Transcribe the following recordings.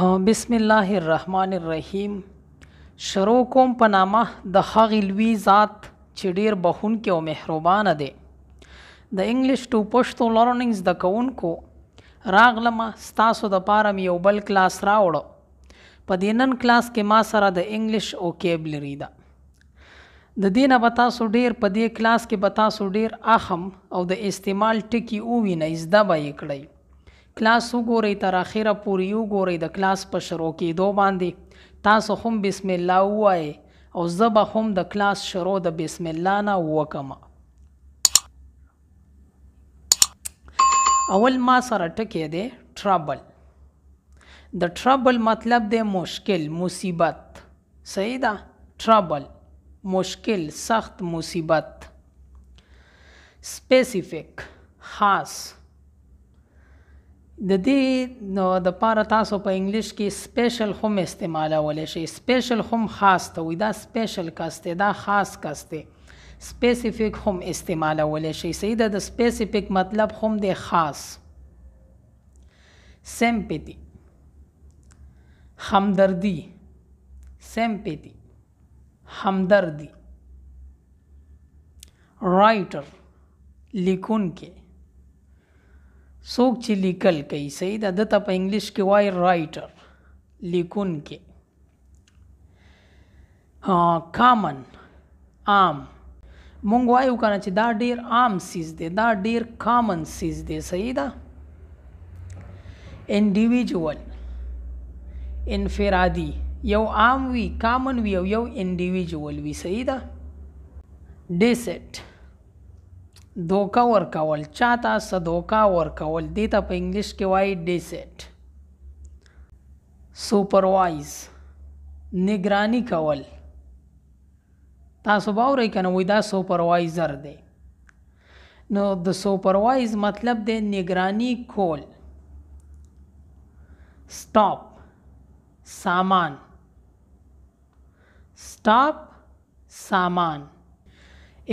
بسم الله الرحمن الرحیم شروع کوم په نامه د هغې لوی ذات چې ډیر بخونکی او مهربانه دی د انګلیش ټو پښتو لرننګ زده کوونکو راغلمه ستاسو د پاره مې یو بل کلاس راوړو په دې نن کلاس کې ما سره د انګلیش اوکیبلری ده د دې نه به تاسو ډیر په دې کلاس کې به تاسو ډیر اخم او د استعمال ټکي ووینئ زده به یې کړئ کلاس وګورئ تر اخره پورې وګورئ د کلاس په شروع کېدو باندې تاسو هم بسم الله ووایئ او زه به هم د کلاس شروع د بسم الله نه وکم اول ما سره ټکی دی ټرابل د ټرابل مطلب دی مشکل مصیبت صحیح ده ټرابل مشکل سخت مصیبت سپیسیفیک خاص د دې نو د پاره تاسو په انګلیش کې سپیشل هم استعمالولې شي سپیشل هم خاص ته وي دا سپیشل کاسته دا خاص کاسته سپیسیفیک هم استعمالولې شي صحیح ده د سپیسیفیک مطلب هم د خاص سمپتی همدردی سمپتی همدردی رائټر لیکونکې څوک چې لیکل کوي صحیح ده دته په انګلیش کې وای رائټر لیکون کې کامن عام مونږ وایو کنه چې دا ډیر عام سیز دی دا ډیر کامن سیز دی صحیح ده انډیویجوال انفرادي یو عام وی کامن وی او یو انډیویجوال وی صحیح ده ډیسټ دوکا ورکول چاته څه دوکا ورکول دې ته په انګلیش کې وایي ډیسیټ سوپروایز نگرانی کول تاسو به اورئ که نه وایي دا سوپروایزر دی نو د سوپروایز مطلب دی نگرانی کول سټاپ سامان سټاپ سامان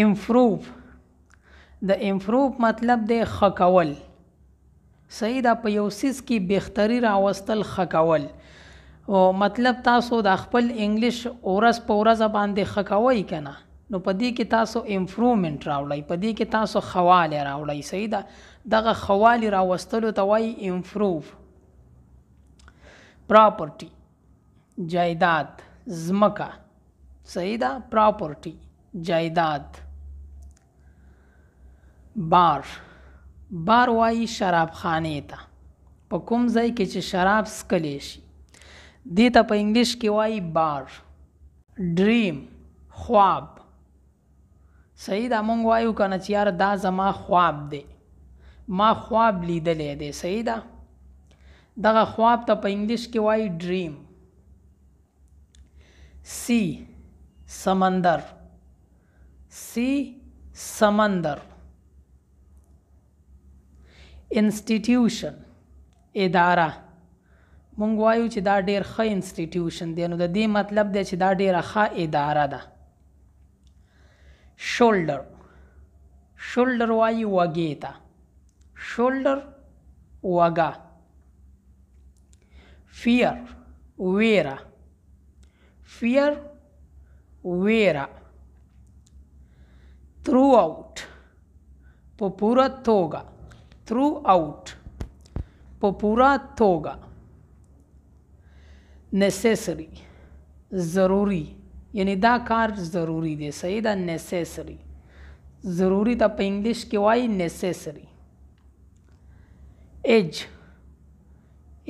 امپروو د امپروف مطلب دی خکول صحیح دا په یو سیس کې بهتري راوستل خکول او مطلب تاسو د خپل انګلیش اورس په اورس باندې خکوي کنه نو په دې کې تاسو امپروومنت راوړی په دې کې تاسو خواله راوړی صحیح دا دغه خواله راوستلو ته وایي امپروف پراپرټي جایداد زمکه صحیح دا پراپرټي جایداد بار بار وایي شرابخانې ته په کوم ځای کې چې شراب څکلی شي دې ته په انګلیش کې وایي بار ډریم خواب صحیح دا مونږ وایو که نه چې یار دا زما خواب دی ما خواب لیدلی دی صحیح ده دغه خواب ته په انګلیش کې وایي ډریم سی سمندر سی سمندر انسټیټیوشن اداره مونږ وایو چې دا ډیر ښه انسټیټیوشن دی نو د دې مطلب دی چې دا ډیره ښه اداره ده شولډر شولډر وایي وګې ته شولډر وګا فیر ویرا فیر ویرا ثرو آؤٹ په پوره توګه throughout په پورا توګه necessary ضروری یعنی دا کار ضروری دی صحیح دا necessary ضروری ته په انګلیش کې وایي necessary edge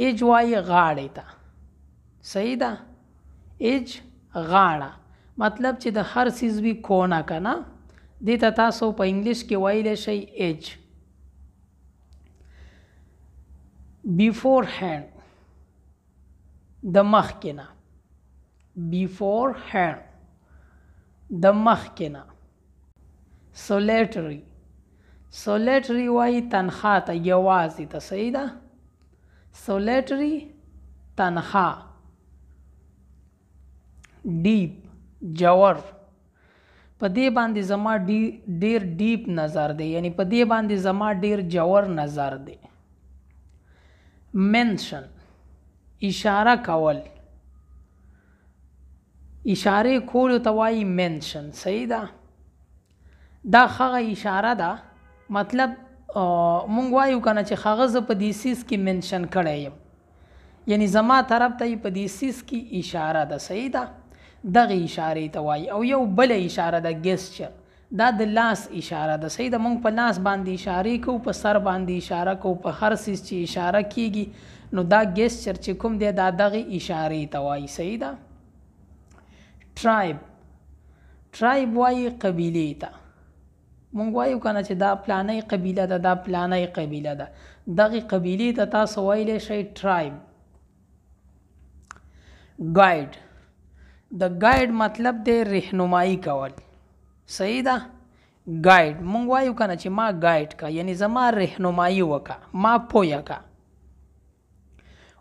edge وایي غاړې ته صحیح ده edge غاړه مطلب چې د هر سیز وی کونه کنه دې ته تاسو په انګلیش کې وایلی شئ edge بیفور هند د مخ کې نه بیفور هند د مخ کې نه سولیټری سولیټری وای تنخوا ته یوازې ته صحیح ده سولیټری تنخوا ډیپ جوور په دې باندې زما ډیر ډیپ نظر دی یعنی په دې باندې زما ډیر جوور نظر دی منشن اشاره کول اشاره کولو ته وایي منشن صحیح ده دا هغه اشاره ده مطلب مونږ وایو کنه چې کاغذ په دیسیس کې منشن کړی یم یعنی زما طرف ته په دیسیس کې اشاره ده صحیح ده دغه اشاره ته وایي او یو بل اشاره ده گیسچر دا د لاس اشاره ده صحیح د مونږ په لاس باندې اشاره کو په سر باندې اشاره کو په هر سیس چې اشاره کیږي نو دا ګیسچر چې کوم دی دا دغه اشاره ته وایي صحیح ده ټرایب ټرایب وایي قبیلې ته مونږ وایو کنه چې دا پلانې قبیله ده دا پلانې قبیله ده دغه قبیلې ته تاسو ویلی شئ ټرایب ګایډ د ګایډ مطلب دی رهنمایي کول صحیح ده ګاید مونږ وایو کنه چې ما ګاید کا یعنی زما رهنمایي وکا ما پویا کا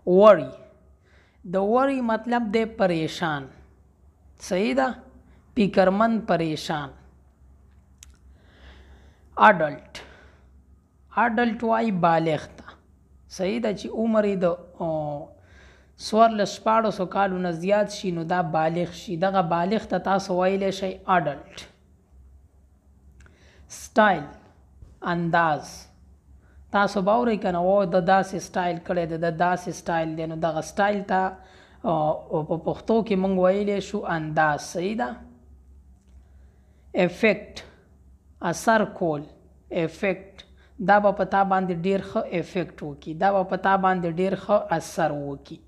وری د وری مطلب دی پریشان صحیح ده فکرمند پریشان اډلټ اډلټ وای بالغ ته صحیح ده چې عمر یې د سوارلس شپاړسو کالو نه زیات شي نو دا بالغ شي دغه بالغ ته تاسو ویلی شئ اډلټ سټایل انداز تاسو به اورئ که نه او د داسې سټایل کړی دی د داسې سټایل دی نو دغه سټایل ته په پښتو کې مونږ ویلی شو انداز صحیح ده افیکټ اثر کول افیکټ دا به په تا باندې ډېر ښه افیکټ وکړي دا به په تا باندې ډېر ښه اثر وکړي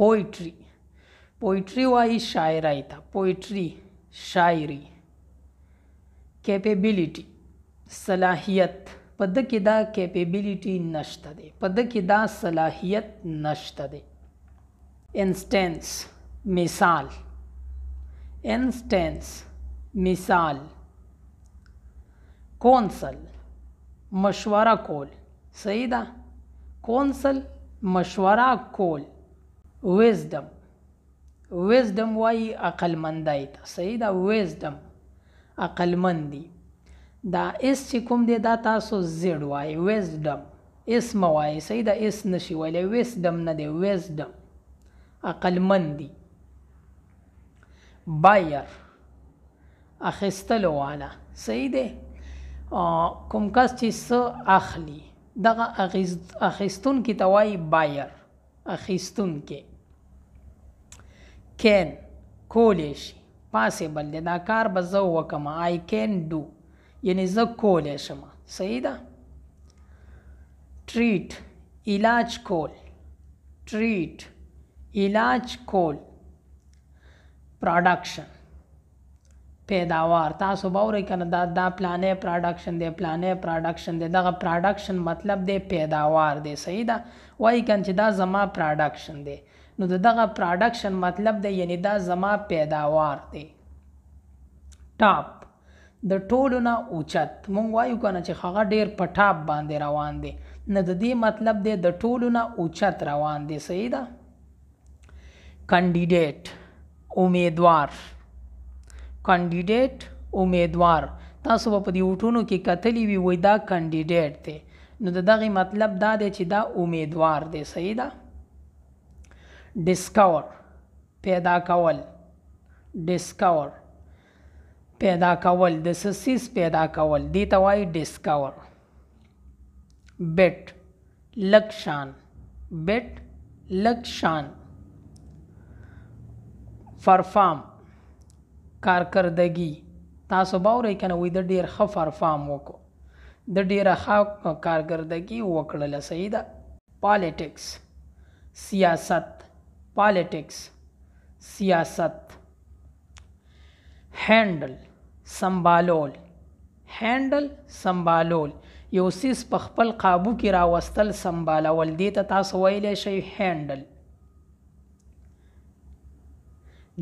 پوئټري پوئټري وایي شاعرۍ ته پوئټري شاعري کیپیبلیټي صلاحیت په د کې دا کیپیبلیټي نشته دی په د کې دا صلاحیت نشته دی انسټنس مثال انسټنس مثال کونسل مشوره کول صحیح ده کونسل مشوره کول ویزدم ویزدم وایي عقلمندۍ ته صحیح ده ویزدم عقلمند دي دا اس چې کوم دی دا تاسو زیډ وای ویزډم اس موای صحیح دا اس نشي ویلې ویزډم نه دی ویزډم عقلمند دي بایر اخیستلو والا صحیح دی کوم کس چې څه اخلي دغه اخیستون کې توای بایر اخیستون کې کین کولې شي پاسیبل دی دا کار به زه وکم آی کین ډو یعنی زه کولی شم صحیح ده ټریټ علاج کول ټریټ علاج کول پروډکشن پیداوار تاسو باورې کنه دا دا پلانې پروډکشن دی پلانې پروډکشن دی دغه پروډکشن مطلب دی پیداوار دی صحیح ده وایي کنه چې دا زما پروډکشن دی نو د دغه پروډکشن مطلب دی یعنی دا زما پیداوار دی ټاپ د ټولو نه اوچت مونږ وایو کنه چې هغه ډیر په ټاپ باندې روان دی نه د دې مطلب دی د ټولو نه اوچت روان دی صحیح ده کاندیدیټ امیدوار کاندیدیټ امیدوار تاسو په دې وټونو کې کتلی وي وای دا کاندیدیټ دی نو د دغه مطلب دا دی چې دا امیدوار دی صحیح ده ډیسکور پیدا کول ډیسکور پیدا کول د سسیس پیدا کول دی ته وای ډیسکور بیت لکشان بیت لکشان فرفام کارکردگی تاسو باورې کنه وې د ډیر ښه فرفام وکړو د ډیر ښه کارکردګي وکړله صحیح ده پالیټکس سیاست politics सियासत handle संभालोल handle संभालोल یو سیس په خپل قابو کې راوستل سمبالول دی ته تاسو ویلی شئ هینډل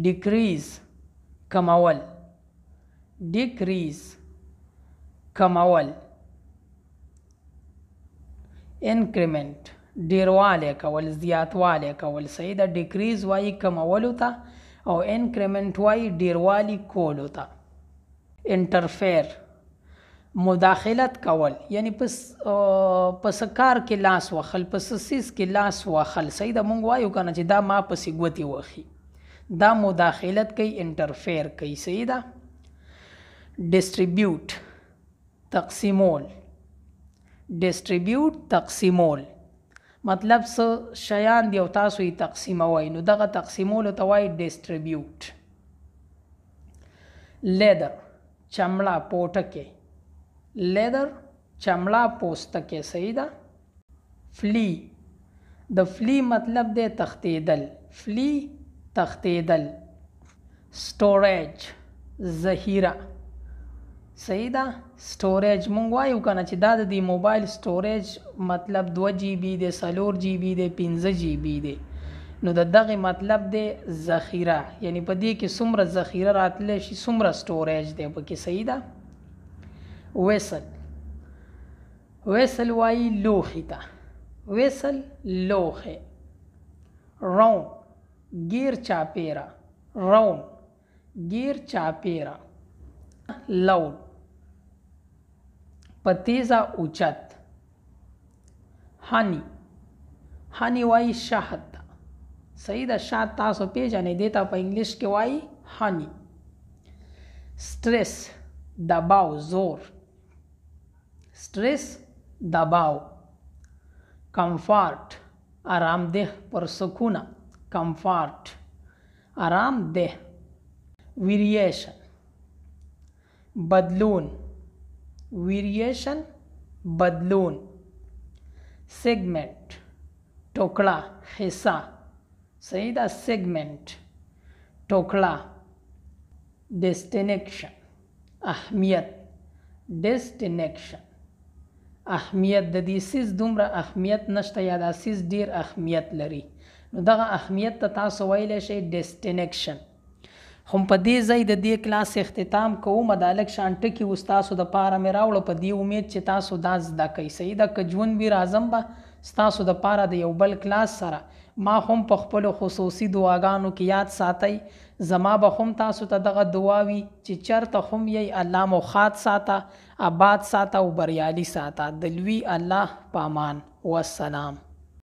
ډیکریز کمول ډیکریز کمول انکریمنٹ ډیروالی کول زیاتوالی کول صحیح ده ډیکریز وایي کمولو ته او انکریمنټ وایي ډیروالی کولو ته انټرفیر مداخلت کول یعنی پس پس کار کې لاس وخل پس سیس کې لاس وخل صحیح ده مونږ وایو کنه چې دا ما پسې ګوتی وخی دا مداخلت کوي انټرفیر کوي صحیح ده ډیسټریبیوټ تقسیمول ډیسټریبیوټ تقسیمول مطلب څه شیان دی او تاسو یې تقسیموي نو دغه تقسیمولو ته وایي ډیسټریبیوټ لیدر چمړه پوټکې لیدر چمړه پوستکې صحیح ده فلی د فلی مطلب دی تختیدل فلی تختیدل سټوریج ذخیره صحیح ده سټوریج مونږ وایو کنه چې دا د موبایل سټوریج مطلب 2 جی بی دی 4 جی بی دی 15 جی بی دی نو د دغه مطلب دی ذخیره یعنی په دې کې څومره ذخیره راتلی شي څومره سټوریج دی پکې صحیح ده ویسل ویسل وایي لوښې ته ویسل لوښې راون ګیر چاپیره راون ګیر چاپیره loud पतीजा उचत हानि हानि वाई शाहता सही दशाता सो पेज आने देता पा इंग्लिश के वाई हानि स्ट्रेस दबाव जोर स्ट्रेस दबाव कंफर्ट आरामदेह पर सुकूना कंफर्ट आरामदेह देह वीरिएशन बदलून वेरिएशन बदलून सेगमेंट ठोकळा हिस्सा सही द सेगमेंट ठोकळा डेस्टिनेक्शन अहमियत डेस्टिनेक्शन اهمیت د دې سیس دومره اهمیت نشته یا دا سیس ډیر اهمیت لري نو دغه اهمیت ته تاسو ویلی شئ ډیسټینیکشن هم په دې ځای د دې کلاس اختتام کوم د الک شانټ کې استادو د پاره مې راوړ په دې امید چې تاسو دا زده کړئ صحیح د کجون بیر اعظم به تاسو د پاره د یو بل کلاس سره ما هم په خپل خصوصي دعاګانو کې یاد ساتئ زما به هم تاسو ته دغه دعاوي چې چرته هم یې الله مو خات ساته آباد ساته او بریالي ساته د لوی الله پامان والسلام